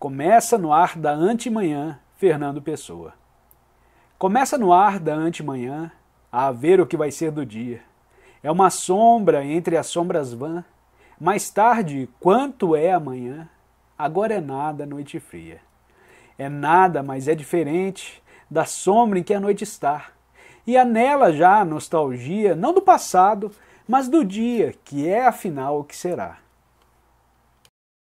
Começa no ar da antemanhã, Fernando Pessoa. Começa no ar da antemanhã, a ver o que vai ser do dia. É uma sombra entre as sombras vã. Mais tarde, quanto é amanhã? Agora é nada, noite fria. É nada, mas é diferente da sombra em que a noite está. E há nela já a nostalgia, não do passado, mas do dia, que é afinal o que será.